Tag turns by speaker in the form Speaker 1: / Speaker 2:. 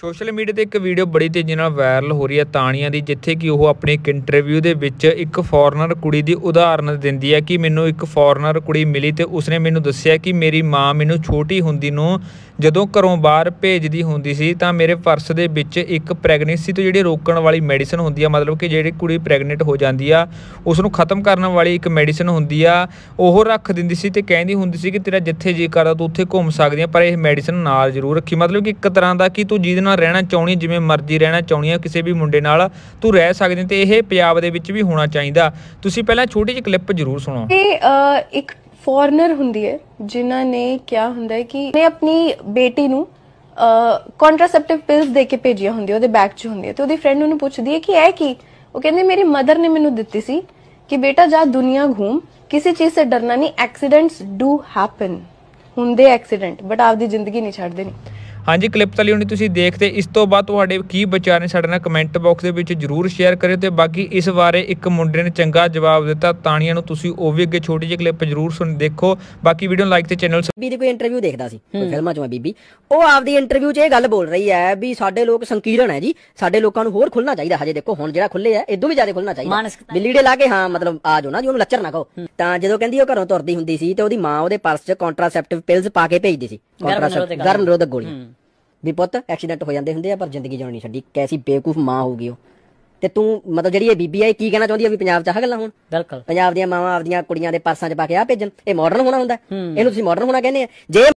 Speaker 1: social media ਤੇ ਇੱਕ video ਬੜੀ ਤੇਜ਼ੀ ਨਾਲ ਵਾਇਰਲ ਹੋ ਰਹੀ ਹੈ ਤਾਣੀਆਂ ਦੀ ਜਿੱਥੇ ਕਿ ਉਹ ਆਪਣੇ ਇੱਕ ਇੰਟਰਵਿਊ ਦੇ ਵਿੱਚ ਇੱਕ ਫੋਰਨਰ ਕੁੜੀ ਦੀ ਉਦਾਹਰਨ ਦਿੰਦੀ ਹੈ ਕਿ ਮੈਨੂੰ ਇੱਕ ਫੋਰਨਰ ਕੁੜੀ ਮਿਲੀ ਤੇ ਉਸਨੇ ਮੈਨੂੰ ਦੱਸਿਆ ਕਿ ਮੇਰੀ ਮਾਂ ਮੈਨੂੰ ਛੋਟੀ ਹੁੰਦੀ ਨੂੰ ਜਦੋਂ ਘਰੋਂ ਬਾਹਰ ਭੇਜਦੀ ਹੁੰਦੀ ਸੀ ਤਾਂ ਮੇਰੇ ਪਰਸ ਦੇ ਵਿੱਚ ਇੱਕ ਪ੍ਰੈਗਨੈਂਸੀ ਤੋਂ ਜਿਹੜੀ ਰੋਕਣ ਵਾਲੀ ਮੈਡੀਸਨ ਹੁੰਦੀ ਆ ਮਤਲਬ ਕਿ ਜਿਹੜੀ ਕੁੜੀ ਪ੍ਰੈਗਨੈਂਟ ਹੋ ਜਾਂਦੀ ਆ ਉਸ ਨੂੰ ਖਤਮ ਕਰਨ ਵਾਲੀ ਇੱਕ ਮੈਡੀਸਨ ਹੁੰਦੀ ਆ ਉਹ ਰੱਖ ਦਿੰਦੀ ਸੀ ਤੇ ਕਹਿੰਦੀ ਹੁੰਦੀ ਸੀ ਕਿ ਤੇਰਾ ਜਿੱਥੇ ਜੀ ਕਰਦਾ ਤੂੰ ਉੱਥੇ ਘੁੰਮ ਸਕਦੀ ਆ ਪਰ ਇਹ ਮੈਡੀਸਨ ਨਾਲ ਜ਼ਰੂਰ ਰੱਖੀ ਮਤਲਬ ਕਿ ਇੱਕ ਤਰ੍ਹਾਂ ਦਾ ਕਿ ਤੂੰ ਜਿਹਦੇ ਨਾਲ ਰਹਿਣਾ ਚਾਹੁੰਦੀ ਜਿਵੇਂ ਮਰਜ਼ੀ ਰਹਿਣਾ ਚਾਹੁੰਦੀ ਆ ਕਿਸੇ ਵੀ ਮੁੰਡੇ ਨਾਲ ਤੂੰ ਰਹਿ ਸਕਦੀ ਤੇ ਇਹ ਪੰਜਾਬ ਦੇ ਵਿੱਚ ਵੀ ਹੋਣਾ ਚਾਹੀਦਾ ਤੁਸੀਂ ਪਹਿਲਾਂ ਛੋਟੀ ਜਿਹੀ ਕਲਿੱਪ ਜ਼ਰੂਰ ਸੁਣੋ
Speaker 2: ਤੇ ਇੱਕ ਫੋਰਨਰ ਹੁੰਦੀ ਹੈ ਜਿਨ੍ਹਾਂ ਨੇ ਕਿਹਾ ਹੁੰਦਾ ਹੈ ਕਿ ਨੇ ਆਪਣੀ ਬੇਟੀ ਨੂੰ ਕੰਟਰਸੈਪਟਿਵ ਪਿਲਸ ਦੇ ਕੇ ਭੇਜੀਆਂ ਹੁੰਦੀ ਉਹਦੇ ਬੈਗ 'ਚ ਹੁੰਦੀ ਹੈ ਤੇ ਉਹਦੀ ਫਰੈਂਡ ਉਹਨੂੰ ਪੁੱਛਦੀ ਹੈ ਕਿ ਇਹ ਕੀ ਉਹ ਕਹਿੰਦੇ ਮੇਰੀ ਮਦਰ ਨੇ ਮੈਨੂੰ ਦਿੱਤੀ ਸੀ ਕਿ ਬੇਟਾ ਜਾ ਦੁਨੀਆ ਘੂਮ ਕਿਸੇ ਚੀਜ਼ ਸੇ ਡਰਨਾ ਨਹੀਂ ਐਕਸੀਡੈਂਟਸ ਡੂ ਹੈਪਨ ਹੁੰਦੇ ਐਕਸੀਡੈਂਟ ਬਟ ਆਪਦੀ ਜ਼ਿੰਦਗੀ ਨਹੀਂ ਛੱਡਦੇ ਨਹੀਂ
Speaker 1: ਹਾਂਜੀ ਕਲਿੱਪ ਤਾਂ ਲਈ ਤੁਸੀਂ ਦੇਖਦੇ ਇਸ ਤੋਂ ਬਾਅਦ ਤੁਹਾਡੇ ਕੀ ਵਿਚਾਰ ਨੇ ਸਾਡੇ ਨਾਲ ਕਮੈਂਟ ਬਾਕਸ ਦੇ ਵਿੱਚ ਜਰੂਰ ਸ਼ੇਅਰ ਕਰਿਓ ਤੇ ਬਾਕੀ ਇਸ ਬਾਰੇ ਇੱਕ ਮੁੰਡੇ ਨੇ ਚੰਗਾ ਜਵਾਬ ਦਿੱਤਾ ਤਾਣੀਆਂ ਨੂੰ ਤੁਸੀਂ ਉਹ ਵੀ ਅੱਗੇ ਛੋਟੀ ਜਿਹੀ ਕਲਿੱਪ ਜਰੂਰ ਸੁਣ ਦੇਖੋ ਬਾਕੀ ਵੀਡੀਓ ਨੂੰ ਲਾਈਕ ਤੇ ਚੈਨਲ ਵੀ ਦੇ ਕੋਈ ਇੰਟਰਵਿਊ ਦੇਖਦਾ ਸੀ ਕੋਈ ਫਿਲਮਾਂ ਚੋਂ ਬੀਬੀ
Speaker 3: ਉਹ ਆਪਦੀ ਇੰਟਰਵਿਊ 'ਚ ਇਹ ਗੱਲ ਬੋਲ ਰਹੀ ਹੈ ਵੀ ਸਾਡੇ ਲੋਕ ਸੰਕੀਰਣ ਹੈ ਜੀ ਸਾਡੇ ਲੋਕਾਂ ਨੂੰ ਹੋਰ ਖੁੱਲਣਾ ਚਾਹੀਦਾ ਹਜੇ ਦੇਖੋ ਹੁਣ ਜਿਹੜਾ ਖੁੱਲੇ ਆ ਇਦੋਂ ਵੀ ਜ਼ਿਆਦਾ ਖੁੱਲਣਾ ਚਾਹੀਦਾ ਬਿੱਲੀੜੇ ਲਾ ਕੇ ਹਾਂ ਮਤਲਬ ਆ ਜਾਓ ਨਾ ਜੀ ਉਹਨੂੰ ਲੱਚਰ ਨਾ ਕਹੋ ਤਾਂ ਜਦੋਂ ਕਹਿੰਦੀ ਉਹ ਘਰੋਂ ਤੁਰਦੀ ਹੁੰਦੀ ਸੀ ਤੇ ਉਹਦੀ ਮਾਂ ਉਹਦੇ ਪਰਸ 'ਚ ਕੰਟਰਾਸੈਪਟਿਵ ਪਿਲਸ ਪਾ ਕੇ ਭੇਜਦੀ ਸੀ ਕੰਟਰਾਸੈਪਟਿਵ ਗਰਮ ਰੋਧਕ ਗੋਲੀ ਵੀ ਪੁੱਤ ਐਕਸੀਡੈਂਟ ਹੋ ਜਾਂਦੇ ਹੁੰਦੇ ਆ ਪਰ ਜ਼ਿੰਦਗੀ ਜਿਉਣੀ ਨਹੀਂ ਛੱਡੀ ਕੈਸੀ ਬੇਵਕੂਫ ਮਾਂ ਹੋ ਗਈ ਉਹ ਤੇ ਤੂੰ ਮਤਲਬ ਜਿਹੜੀ ਇਹ ਬੀਬੀ ਆਈ ਕੀ ਕਹਿਣਾ ਚਾਹੁੰਦੀ ਆ ਵੀ ਪੰਜਾਬ ਚ ਆਹ ਗੱਲਾਂ ਹੁਣ ਬਿਲਕੁਲ ਪੰਜਾਬ ਦੀਆਂ ਮਾਵਾਂ ਆਪਦੀਆਂ ਕੁੜੀਆਂ ਦੇ ਪਰਸਾਂ 'ਚ ਪਾ ਕੇ ਆ ਭੇਜਣ ਇਹ ਮਾਡਰਨ ਹੋਣਾ ਹੁੰਦਾ ਇਹਨੂੰ ਤੁਸੀਂ ਮਾਡਰਨ ਹੋਣਾ ਕਹਿੰਦੇ ਆ ਜੇ